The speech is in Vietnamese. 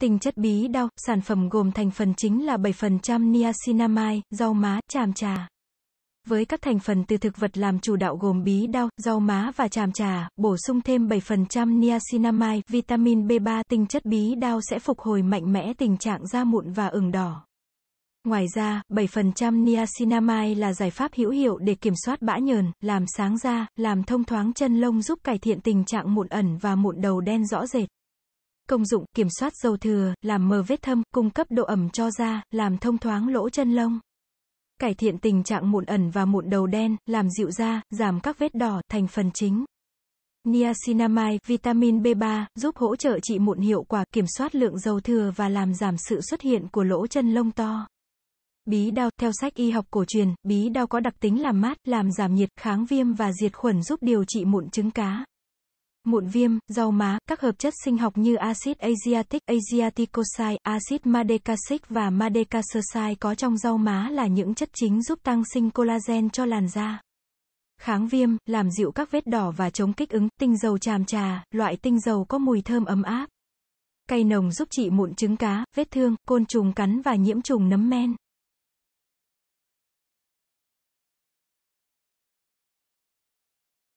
Tinh chất bí đao, sản phẩm gồm thành phần chính là 7% niacinamide, rau má, chàm trà. Với các thành phần từ thực vật làm chủ đạo gồm bí đao, rau má và chàm trà, bổ sung thêm 7% niacinamide, vitamin B3, tinh chất bí đao sẽ phục hồi mạnh mẽ tình trạng da mụn và ửng đỏ. Ngoài ra, 7% niacinamide là giải pháp hữu hiệu để kiểm soát bã nhờn, làm sáng da, làm thông thoáng chân lông giúp cải thiện tình trạng mụn ẩn và mụn đầu đen rõ rệt. Công dụng, kiểm soát dầu thừa, làm mờ vết thâm, cung cấp độ ẩm cho da, làm thông thoáng lỗ chân lông. Cải thiện tình trạng mụn ẩn và mụn đầu đen, làm dịu da, giảm các vết đỏ, thành phần chính. Niacinamide, vitamin B3, giúp hỗ trợ trị mụn hiệu quả, kiểm soát lượng dầu thừa và làm giảm sự xuất hiện của lỗ chân lông to. Bí đao, theo sách y học cổ truyền, bí đao có đặc tính làm mát, làm giảm nhiệt, kháng viêm và diệt khuẩn giúp điều trị mụn trứng cá mụn viêm, rau má, các hợp chất sinh học như axit asiatic, asiaticoside, axit madecasic và madecassercide có trong rau má là những chất chính giúp tăng sinh collagen cho làn da. Kháng viêm, làm dịu các vết đỏ và chống kích ứng, tinh dầu tràm trà, loại tinh dầu có mùi thơm ấm áp. Cây nồng giúp trị mụn trứng cá, vết thương, côn trùng cắn và nhiễm trùng nấm men.